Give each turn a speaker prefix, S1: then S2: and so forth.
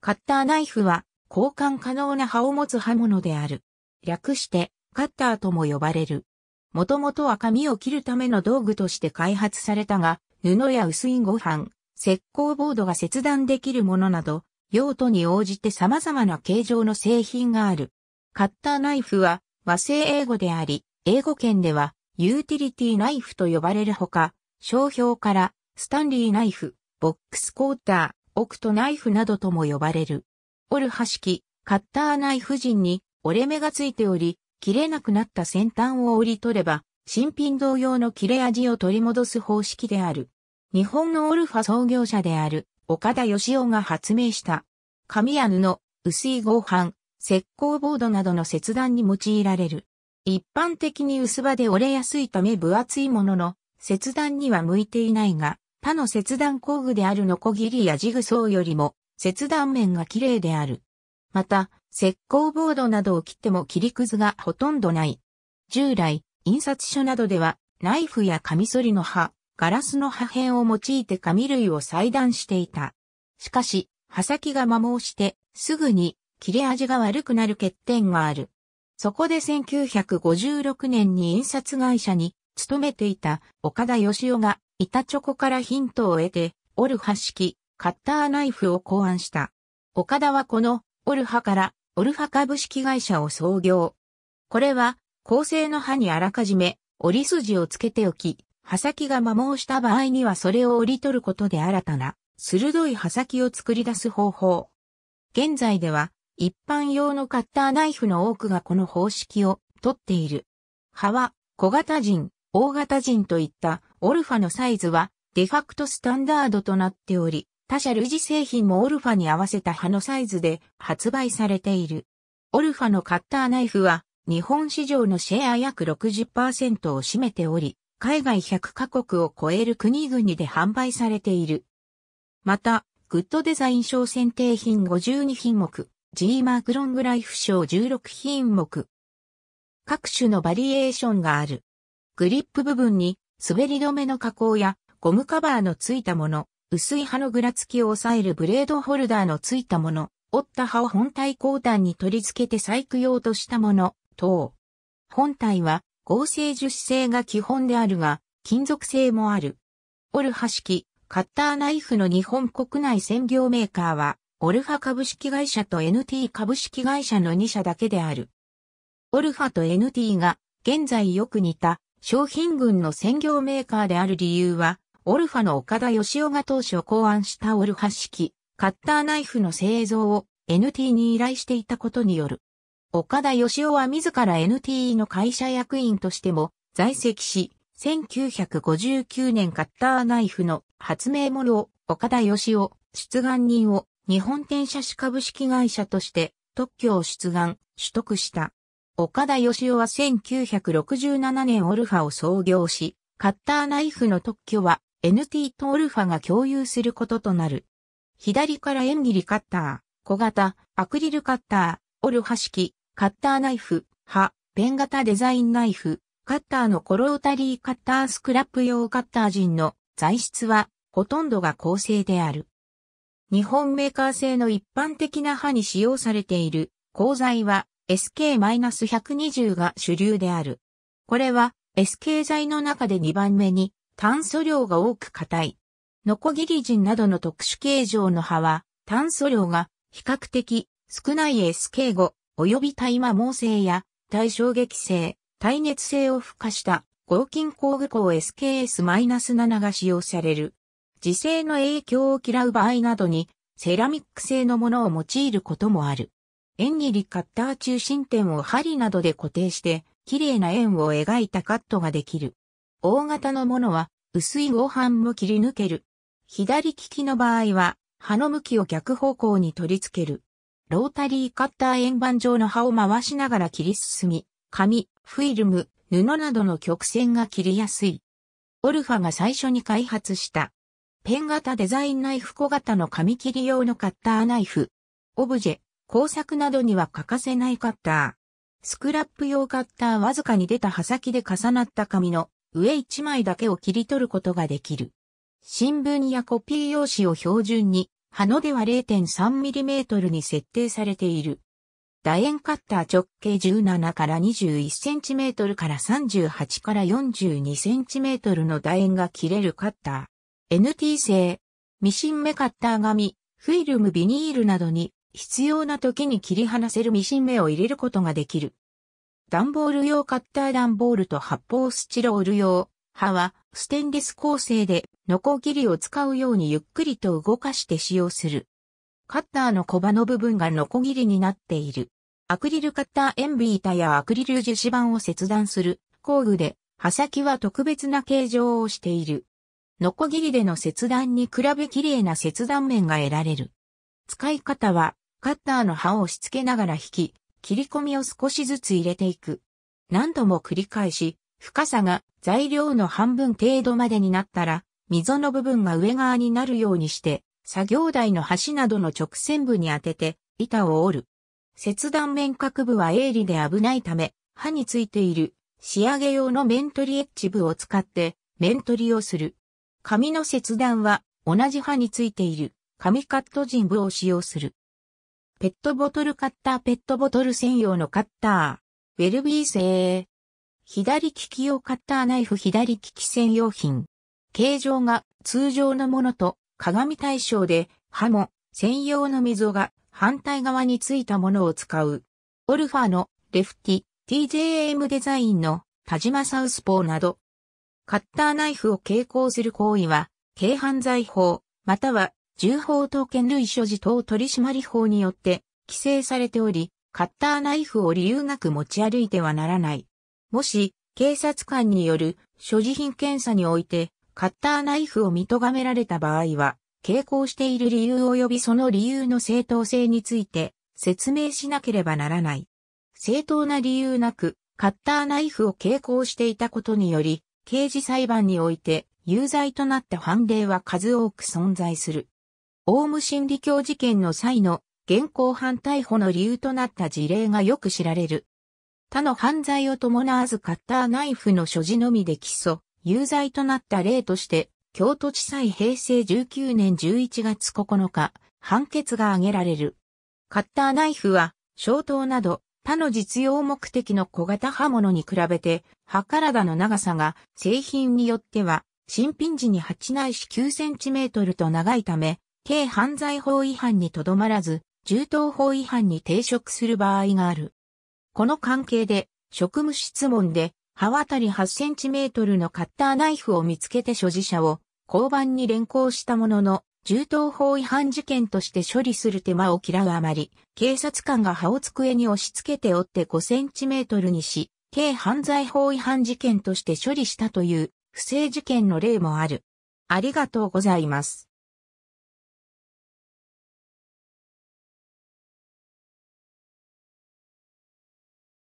S1: カッターナイフは交換可能な刃を持つ刃物である。略してカッターとも呼ばれる。もともとは紙を切るための道具として開発されたが、布や薄いご飯、石膏ボードが切断できるものなど、用途に応じて様々な形状の製品がある。カッターナイフは和製英語であり、英語圏ではユーティリティナイフと呼ばれるほか、商標からスタンリーナイフ、ボックスコーター、オクトナイフなどとも呼ばれる。オルハ式、カッターナイフ陣に折れ目がついており、切れなくなった先端を折り取れば、新品同様の切れ味を取り戻す方式である。日本のオルファ創業者である岡田義夫が発明した。紙や布、薄い合板、石膏ボードなどの切断に用いられる。一般的に薄刃で折れやすいため分厚いものの、切断には向いていないが、他の切断工具であるノコギリやジグソーよりも切断面が綺麗である。また、石膏ボードなどを切っても切りくずがほとんどない。従来、印刷所などでは、ナイフやカミソリの刃、ガラスの破片を用いて紙類を裁断していた。しかし、刃先が摩耗して、すぐに切れ味が悪くなる欠点がある。そこで1956年に印刷会社に勤めていた岡田義夫が板チョコからヒントを得て、オルハ式カッターナイフを考案した。岡田はこのオルハからオルハ株式会社を創業。これは、構成の刃にあらかじめ折り筋をつけておき、刃先が摩耗した場合にはそれを折り取ることで新たな鋭い刃先を作り出す方法。現在では一般用のカッターナイフの多くがこの方式を取っている。刃は小型人、大型人といったオルファのサイズはデファクトスタンダードとなっており、他社類似製品もオルファに合わせた刃のサイズで発売されている。オルファのカッターナイフは日本市場のシェア約60%を占めており、海外100カ国を超える国々で販売されている。また、グッドデザイン賞選定品52品目、G マークロングライフ賞16品目。各種のバリエーションがある。グリップ部分に滑り止めの加工やゴムカバーのついたもの、薄い刃のぐらつきを抑えるブレードホルダーのついたもの、折った刃を本体鋼端に取り付けて細工用としたもの、等。本体は合成樹脂製が基本であるが、金属製もある。オルハ式、カッターナイフの日本国内専業メーカーは、オルファ株式会社と NT 株式会社の2社だけである。オルファと NT が現在よく似た商品群の専業メーカーである理由は、オルファの岡田義雄が当初考案したオルファ式、カッターナイフの製造を NT に依頼していたことによる。岡田義雄は自ら NT の会社役員としても在籍し、1959年カッターナイフの発明物を岡田義雄出願人を日本転写紙株式会社として特許を出願、取得した。岡田義夫は1967年オルファを創業し、カッターナイフの特許は NT とオルファが共有することとなる。左から縁切りカッター、小型、アクリルカッター、オルファ式、カッターナイフ、刃、ペン型デザインナイフ、カッターのコロータリーカッタースクラップ用カッター陣の材質はほとんどが構成である。日本メーカー製の一般的な刃に使用されている鋼材は SK-120 が主流である。これは SK 剤の中で2番目に炭素量が多く硬い。ノコギリジンなどの特殊形状の葉は炭素量が比較的少ない SK5 及び対摩耗性や対衝撃性、耐熱性を付加した合金工具工 SKS-7 が使用される。磁性の影響を嫌う場合などにセラミック製のものを用いることもある。円切りカッター中心点を針などで固定して、綺麗な円を描いたカットができる。大型のものは、薄い合板も切り抜ける。左利きの場合は、刃の向きを逆方向に取り付ける。ロータリーカッター円盤状の刃を回しながら切り進み、紙、フィルム、布などの曲線が切りやすい。オルファが最初に開発した。ペン型デザインナイフ小型の紙切り用のカッターナイフ。オブジェ、工作などには欠かせないカッター。スクラップ用カッターわずかに出た刃先で重なった紙の上1枚だけを切り取ることができる。新聞やコピー用紙を標準に、刃のでは 0.3mm に設定されている。楕円カッター直径17から21センチメートルから38から42センチメートルの楕円が切れるカッター。NT 製、ミシン目カッター紙、フィルムビニールなどに必要な時に切り離せるミシン目を入れることができる。段ボール用カッター段ボールと発泡スチロール用刃はステンレス構成でノコギリを使うようにゆっくりと動かして使用する。カッターの小刃の部分がノコギリになっている。アクリルカッター塩ビータやアクリル樹脂板を切断する工具で、刃先は特別な形状をしている。ノコギリでの切断に比べ綺麗な切断面が得られる。使い方はカッターの刃を押し付けながら引き、切り込みを少しずつ入れていく。何度も繰り返し、深さが材料の半分程度までになったら、溝の部分が上側になるようにして、作業台の端などの直線部に当てて、板を折る。切断面角部は鋭利で危ないため、刃についている仕上げ用の面取りエッジ部を使って面取りをする。紙の切断は同じ刃についている紙カット人部を使用する。ペットボトルカッターペットボトル専用のカッター。ウェルビー製。左利き用カッターナイフ左利き専用品。形状が通常のものと鏡対象で刃も専用の溝が反対側についたものを使う。オルファのレフティ、TJM デザインの田島サウスポーなど。カッターナイフを携行する行為は軽犯罪法または銃砲刀剣類所持等取締法によって規制されており、カッターナイフを理由なく持ち歩いてはならない。もし、警察官による所持品検査において、カッターナイフを見とがめられた場合は、傾向している理由及びその理由の正当性について説明しなければならない。正当な理由なく、カッターナイフを傾向していたことにより、刑事裁判において有罪となった判例は数多く存在する。オウム真理教事件の際の現行犯逮捕の理由となった事例がよく知られる。他の犯罪を伴わずカッターナイフの所持のみで起訴、有罪となった例として、京都地裁平成19年11月9日、判決が挙げられる。カッターナイフは、消灯など、他の実用目的の小型刃物に比べて、刃体の長さが製品によっては、新品時に8ないし9センチメートルと長いため、軽犯罪法違反にとどまらず、銃刀法違反に抵触する場合がある。この関係で、職務質問で、刃渡り8センチメートルのカッターナイフを見つけて所持者を交番に連行したものの、銃刀法違反事件として処理する手間を嫌うあまり、警察官が刃を机に押し付けて折って5センチメートルにし、軽犯罪法違反事件として処理したという不正事件の例もある。ありがとうございます。